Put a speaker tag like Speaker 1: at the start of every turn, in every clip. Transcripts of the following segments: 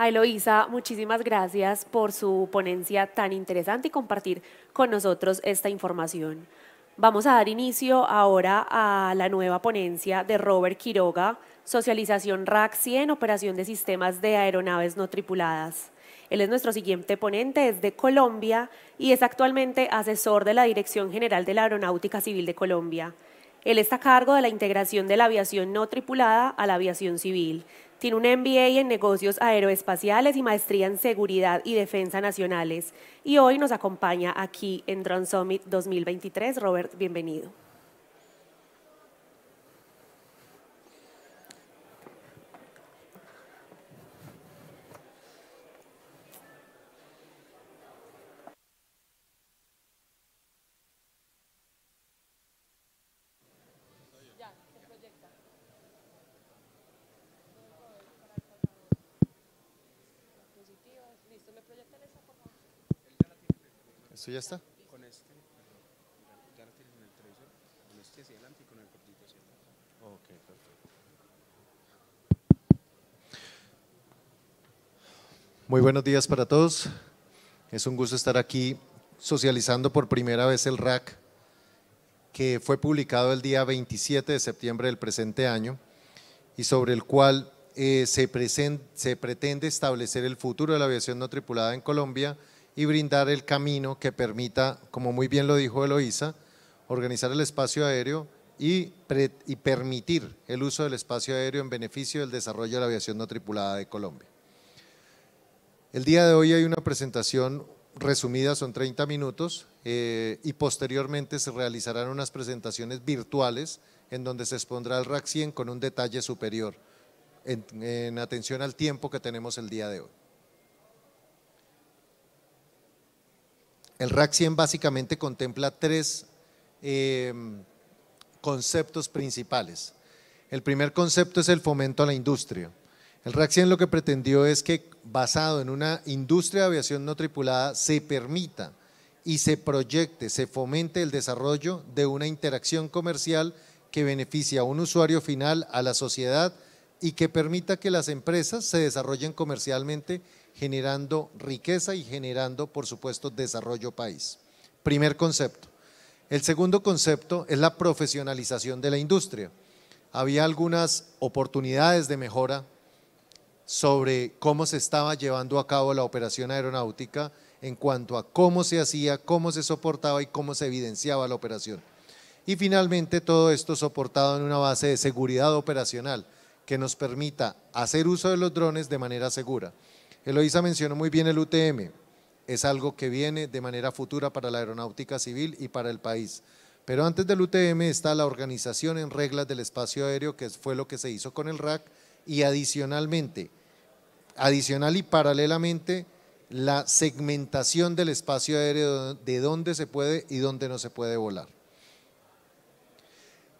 Speaker 1: A Eloisa, muchísimas gracias por su ponencia tan interesante y compartir con nosotros esta información. Vamos a dar inicio ahora a la nueva ponencia de Robert Quiroga, Socialización RAC-100, Operación de Sistemas de Aeronaves No Tripuladas. Él es nuestro siguiente ponente, es de Colombia y es actualmente asesor de la Dirección General de la Aeronáutica Civil de Colombia. Él está a cargo de la integración de la aviación no tripulada a la aviación civil. Tiene un MBA en negocios aeroespaciales y maestría en seguridad y defensa nacionales. Y hoy nos acompaña aquí en Drone Summit 2023. Robert, bienvenido. ya está? Muy buenos días para todos. Es un gusto estar aquí socializando por primera vez el RAC que fue publicado el día 27 de septiembre del presente año y sobre el cual eh, se, se pretende establecer el futuro de la aviación no tripulada en Colombia y brindar el camino que permita, como muy bien lo dijo Eloísa, organizar el espacio aéreo y, permitir el uso del espacio aéreo en beneficio del desarrollo de la aviación no tripulada de Colombia. El día de hoy hay una presentación resumida, son 30 minutos, eh, y posteriormente se realizarán unas presentaciones virtuales en donde se expondrá el RAC 100 con un detalle superior en atención al tiempo que tenemos el día de hoy. El RAC 100 básicamente contempla tres eh, conceptos principales. El primer concepto es el fomento a la industria. El RAC 100 lo que pretendió es que basado en una industria de aviación no tripulada se permita y se proyecte, se fomente el desarrollo de una interacción comercial que beneficie a un usuario final, a la sociedad y que permita que las empresas se desarrollen comercialmente generando riqueza y generando, por supuesto, desarrollo país. Primer concepto. El segundo concepto es la profesionalización de la industria. Había algunas oportunidades de mejora sobre cómo se estaba llevando a cabo la operación aeronáutica en cuanto a cómo se hacía, cómo se soportaba y cómo se evidenciaba la operación. Y finalmente todo esto soportado en una base de seguridad operacional que nos permita hacer uso de los drones de manera segura. Eloisa mencionó muy bien el UTM. Es algo que viene de manera futura para la aeronáutica civil y para el país. Pero antes del UTM está la organización en reglas del espacio aéreo, que fue lo que se hizo con el RAC, y adicionalmente, adicional y paralelamente, la segmentación del espacio aéreo de dónde se puede y dónde no se puede volar.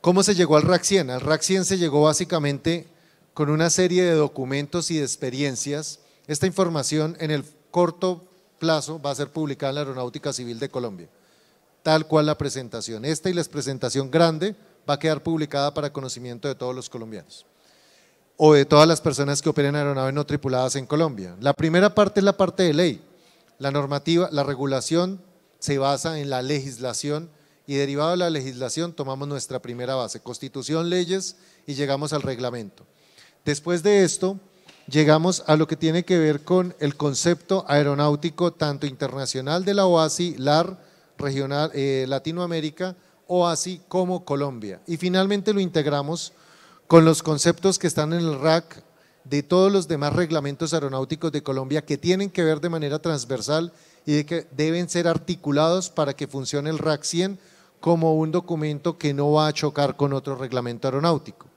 Speaker 1: ¿Cómo se llegó al RAC 100? Al RAC 100 se llegó básicamente con una serie de documentos y de experiencias esta información en el corto plazo va a ser publicada en la Aeronáutica Civil de Colombia, tal cual la presentación. Esta y la presentación grande va a quedar publicada para conocimiento de todos los colombianos o de todas las personas que operen aeronaves no tripuladas en Colombia. La primera parte es la parte de ley. La normativa, la regulación se basa en la legislación y derivado de la legislación tomamos nuestra primera base, constitución, leyes y llegamos al reglamento. Después de esto, llegamos a lo que tiene que ver con el concepto aeronáutico tanto internacional de la OASI, LAR, regional, eh, Latinoamérica, OASI como Colombia. Y finalmente lo integramos con los conceptos que están en el RAC de todos los demás reglamentos aeronáuticos de Colombia que tienen que ver de manera transversal y que deben ser articulados para que funcione el RAC 100 como un documento que no va a chocar con otro reglamento aeronáutico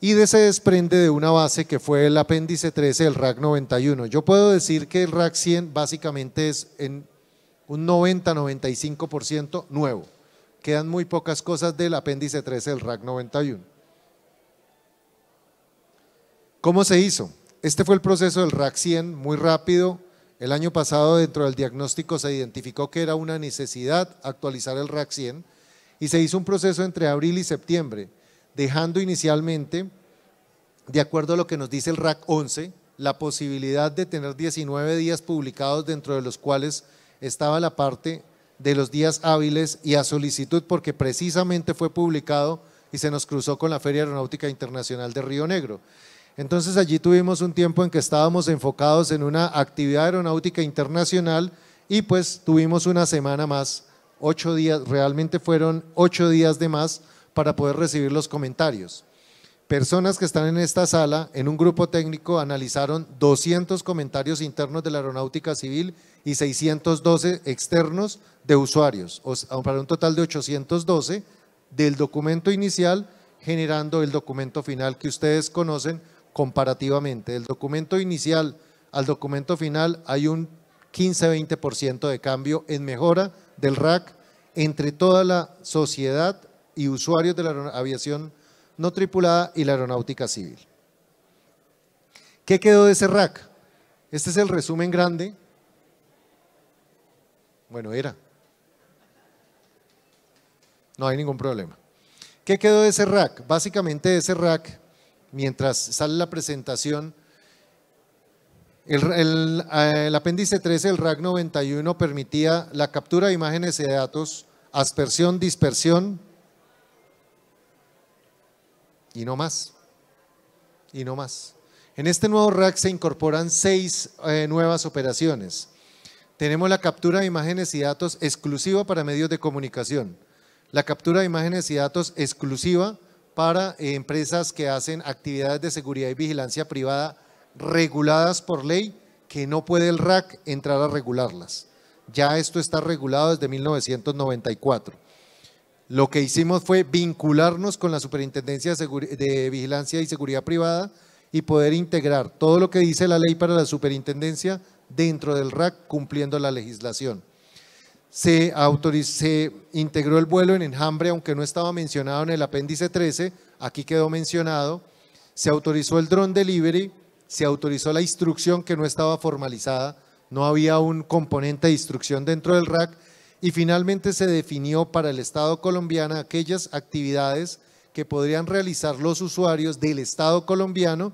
Speaker 1: y de se desprende de una base que fue el apéndice 13 del RAC 91. Yo puedo decir que el RAC 100 básicamente es en un 90-95% nuevo. Quedan muy pocas cosas del apéndice 13 del RAC 91. ¿Cómo se hizo? Este fue el proceso del RAC 100, muy rápido. El año pasado dentro del diagnóstico se identificó que era una necesidad actualizar el RAC 100 y se hizo un proceso entre abril y septiembre dejando inicialmente, de acuerdo a lo que nos dice el RAC 11, la posibilidad de tener 19 días publicados dentro de los cuales estaba la parte de los días hábiles y a solicitud porque precisamente fue publicado y se nos cruzó con la Feria Aeronáutica Internacional de Río Negro. Entonces allí tuvimos un tiempo en que estábamos enfocados en una actividad aeronáutica internacional y pues tuvimos una semana más, ocho días, realmente fueron ocho días de más para poder recibir los comentarios. Personas que están en esta sala, en un grupo técnico, analizaron 200 comentarios internos de la aeronáutica civil y 612 externos de usuarios, para un total de 812 del documento inicial, generando el documento final que ustedes conocen comparativamente. Del documento inicial al documento final hay un 15-20% de cambio en mejora del RAC entre toda la sociedad y usuarios de la aviación no tripulada y la aeronáutica civil. ¿Qué quedó de ese RAC? Este es el resumen grande. Bueno, era. No hay ningún problema. ¿Qué quedó de ese RAC? Básicamente ese RAC, mientras sale la presentación, el, apéndice 13 el RAC 91 permitía la captura de imágenes y de datos, aspersión, dispersión, y no más. Y no más. En este nuevo RAC se incorporan seis eh, nuevas operaciones. Tenemos la captura de imágenes y datos exclusiva para medios de comunicación. La captura de imágenes y datos exclusiva para eh, empresas que hacen actividades de seguridad y vigilancia privada reguladas por ley que no puede el RAC entrar a regularlas. Ya esto está regulado desde 1994. Lo que hicimos fue vincularnos con la Superintendencia de Vigilancia y Seguridad Privada y poder integrar todo lo que dice la ley para la superintendencia dentro del RAC cumpliendo la legislación. Se, integró el vuelo en enjambre, aunque no estaba mencionado en el apéndice 13, aquí quedó mencionado. Se autorizó el drone delivery, se autorizó la instrucción que no estaba formalizada, no había un componente de instrucción dentro del RAC y finalmente se definió para el Estado colombiano aquellas actividades que podrían realizar los usuarios del Estado colombiano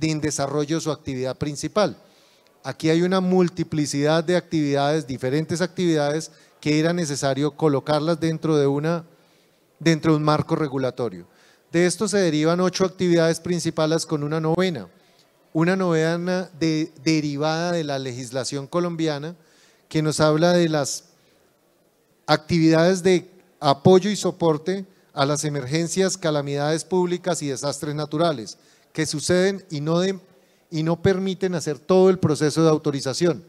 Speaker 1: en desarrollo de su actividad principal. Aquí hay una multiplicidad de actividades, diferentes actividades que era necesario colocarlas dentro de, una, dentro de un marco regulatorio. De esto se derivan ocho actividades principales con una novena, una novena derivada de la legislación colombiana que nos habla de las actividades de apoyo y soporte a las emergencias, calamidades públicas y desastres naturales que suceden y no, permiten hacer todo el proceso de autorización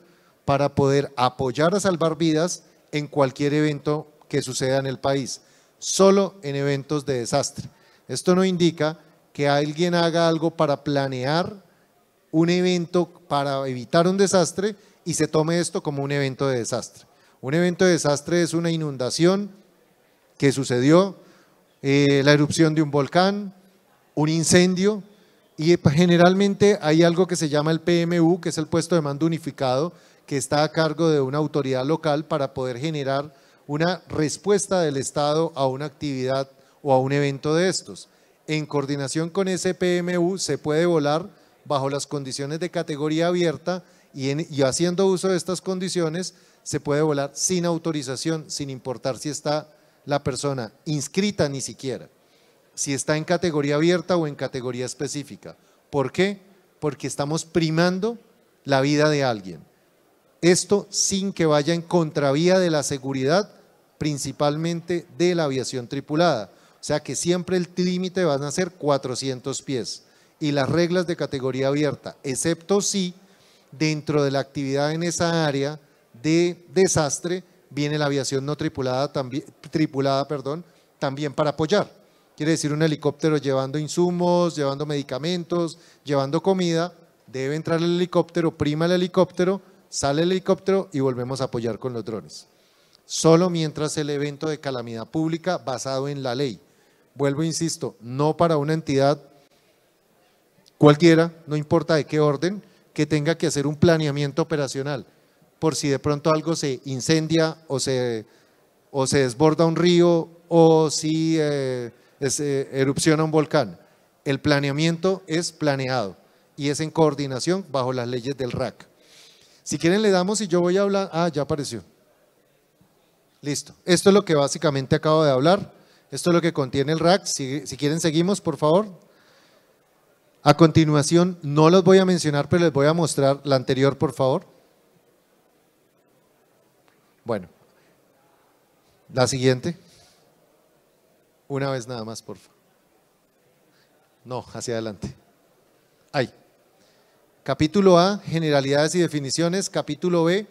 Speaker 1: para poder apoyar a salvar vidas en cualquier evento que suceda en el país, solo en eventos de desastre. Esto no indica que alguien haga algo para planear un evento para evitar un desastre y se tome esto como un evento de desastre. Un evento de desastre es una inundación que sucedió, eh, la erupción de un volcán, un incendio, y eh, pues, generalmente hay algo que se llama el PMU, que es el puesto de mando unificado, que está a cargo de una autoridad local para poder generar una respuesta del Estado a una actividad o a un evento de estos. En coordinación con ese PMU se puede volar bajo las condiciones de categoría abierta y haciendo uso de estas condiciones se puede volar sin autorización, sin importar si está la persona inscrita ni siquiera, si está en categoría abierta o en categoría específica. ¿Por qué? Porque estamos primando la vida de alguien. Esto sin que vaya en contravía de la seguridad, principalmente de la aviación tripulada. O sea que siempre el límite van a ser 400 pies y las reglas de categoría abierta, excepto si dentro de la actividad en esa área de desastre, viene la aviación no tripulada, también, tripulada perdón, también para apoyar. Quiere decir, un helicóptero llevando insumos, llevando medicamentos, llevando comida, debe entrar el helicóptero, prima el helicóptero, sale el helicóptero y volvemos a apoyar con los drones. Solo mientras el evento de calamidad pública basado en la ley. Vuelvo, insisto, no para una entidad cualquiera, no importa de qué orden, que tenga que hacer un planeamiento operacional por si de pronto algo se incendia o se, o se desborda un río o si eh, eh, erupciona un volcán. El planeamiento es planeado y es en coordinación bajo las leyes del RAC. Si quieren le damos y yo voy a hablar. Ah, ya apareció. Listo. Esto es lo que básicamente acabo de hablar. Esto es lo que contiene el RAC. si quieren seguimos, por favor. A continuación, no los voy a mencionar, pero les voy a mostrar la anterior, por favor. Bueno, la siguiente. Una vez nada más, por favor. No, hacia adelante. Ahí. Capítulo A, generalidades y definiciones. Capítulo B,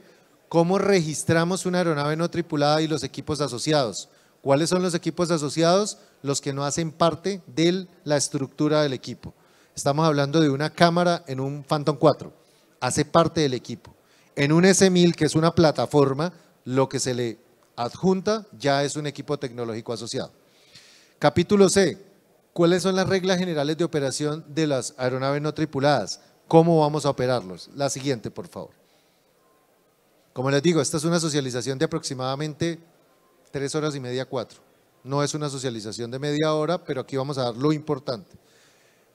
Speaker 1: cómo registramos una aeronave no tripulada y los equipos asociados. ¿Cuáles son los equipos asociados? Los que no hacen parte de la estructura del equipo. Estamos hablando de una cámara en un Phantom 4. Hace parte del equipo. En un S1000, que es una plataforma, lo que se le adjunta ya es un equipo tecnológico asociado. Capítulo C, ¿cuáles son las reglas generales de operación de las aeronaves no tripuladas? ¿Cómo vamos a operarlos? La siguiente, por favor. Como les digo, esta es una socialización de aproximadamente tres horas y media, cuatro. No es una socialización de media hora, pero aquí vamos a dar lo importante.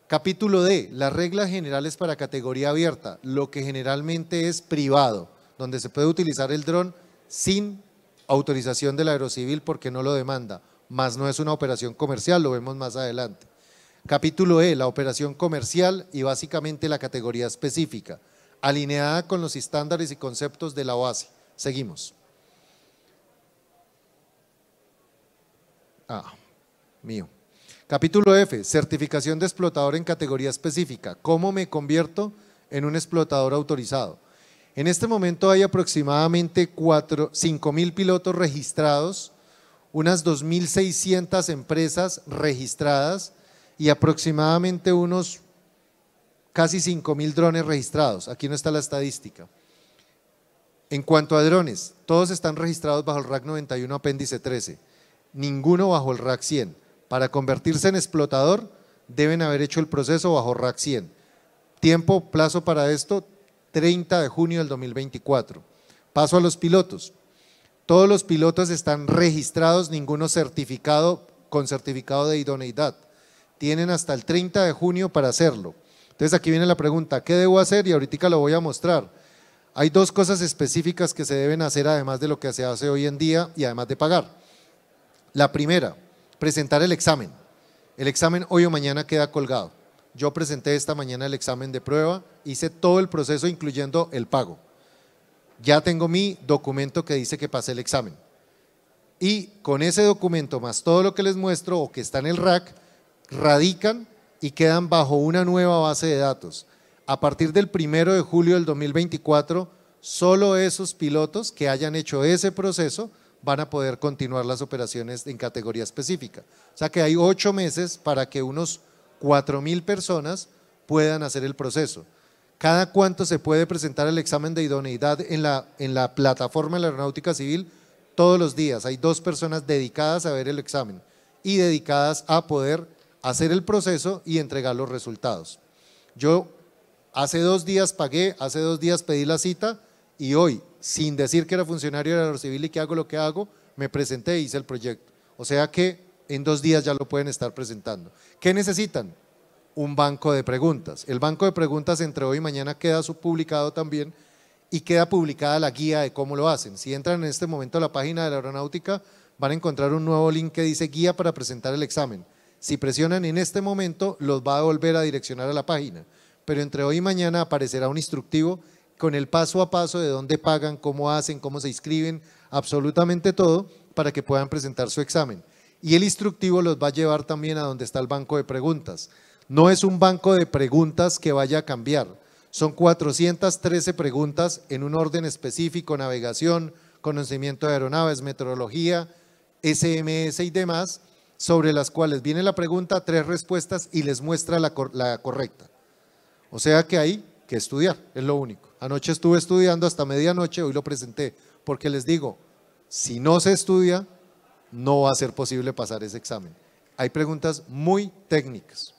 Speaker 1: Capítulo D, las reglas generales para categoría abierta, lo que generalmente es privado, donde se puede utilizar el dron sin autorización del Aerocivil porque no lo demanda, más no es una operación comercial, lo vemos más adelante. Capítulo E, la operación comercial y básicamente la categoría específica, alineada con los estándares y conceptos de la OASI. Seguimos. Ah, mío. Capítulo F, certificación de explotador en categoría específica. ¿Cómo me convierto en un explotador autorizado? En este momento hay aproximadamente 5.000 pilotos registrados, unas 2.600 empresas registradas y aproximadamente unos casi 5.000 drones registrados. Aquí no está la estadística. En cuanto a drones, todos están registrados bajo el RAC 91 apéndice 13, ninguno bajo el RAC 100. Para convertirse en explotador deben haber hecho el proceso bajo RAC 100. Tiempo, plazo para esto, 30 de junio del 2024. Paso a los pilotos. Todos los pilotos están registrados, ninguno certificado con certificado de idoneidad. Tienen hasta el 30 de junio para hacerlo. Entonces aquí viene la pregunta, ¿qué debo hacer? Y ahorita lo voy a mostrar. Hay dos cosas específicas que se deben hacer además de lo que se hace hoy en día y además de pagar. La primera, presentar el examen. El examen hoy o mañana queda colgado. Yo presenté esta mañana el examen de prueba, hice todo el proceso incluyendo el pago. Ya tengo mi documento que dice que pasé el examen. Y con ese documento más todo lo que les muestro o que está en el rack, radican y quedan bajo una nueva base de datos. A partir del primero de julio del 2024, solo esos pilotos que hayan hecho ese proceso van a poder continuar las operaciones en categoría específica. O sea que hay ocho meses para que unos 4.000 personas puedan hacer el proceso. Cada cuánto se puede presentar el examen de idoneidad en la, en la plataforma de la aeronáutica civil, todos los días. Hay dos personas dedicadas a ver el examen y dedicadas a poder hacer el proceso y entregar los resultados. Yo hace dos días pagué, hace dos días pedí la cita y hoy, sin decir que era funcionario de la civil y que hago lo que hago, me presenté e hice el proyecto. O sea que en dos días ya lo pueden estar presentando. ¿Qué necesitan? Un banco de preguntas. El banco de preguntas entre hoy y mañana queda publicado también y queda publicada la guía de cómo lo hacen. Si entran en este momento a la página de la aeronáutica, van a encontrar un nuevo link que dice guía para presentar el examen. Si presionan en este momento, los va a volver a direccionar a la página. Pero entre hoy y mañana aparecerá un instructivo con el paso a paso de dónde pagan, cómo hacen, cómo se inscriben, absolutamente todo para que puedan presentar su examen. Y el instructivo los va a llevar también a donde está el banco de preguntas. No es un banco de preguntas que vaya a cambiar. Son 413 preguntas en un orden específico, navegación, conocimiento de aeronaves, meteorología, SMS y demás, sobre las cuales viene la pregunta, tres respuestas y les muestra la, la correcta. O sea que hay que estudiar, es lo único. Anoche estuve estudiando hasta medianoche, hoy lo presenté, porque les digo, si no se estudia, no va a ser posible pasar ese examen. Hay preguntas muy técnicas.